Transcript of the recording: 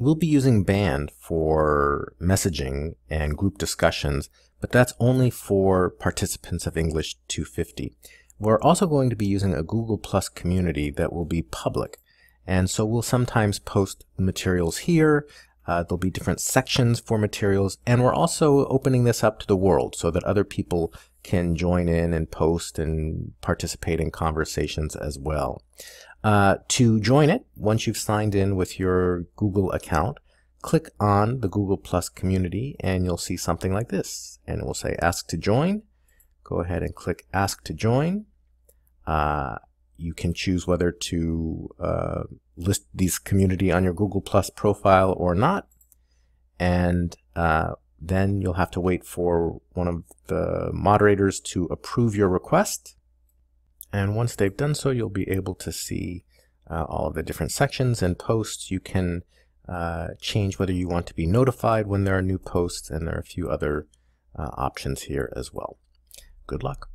We'll be using Band for messaging and group discussions, but that's only for participants of English 250. We're also going to be using a Google Plus community that will be public, and so we'll sometimes post materials here uh, there'll be different sections for materials, and we're also opening this up to the world so that other people can join in and post and participate in conversations as well. Uh, to join it, once you've signed in with your Google account, click on the Google Plus community and you'll see something like this. And it will say ask to join. Go ahead and click ask to join. Uh, you can choose whether to uh, list these community on your Google Plus profile or not. And uh, then you'll have to wait for one of the moderators to approve your request. And once they've done so, you'll be able to see uh, all of the different sections and posts. You can uh, change whether you want to be notified when there are new posts, and there are a few other uh, options here as well. Good luck.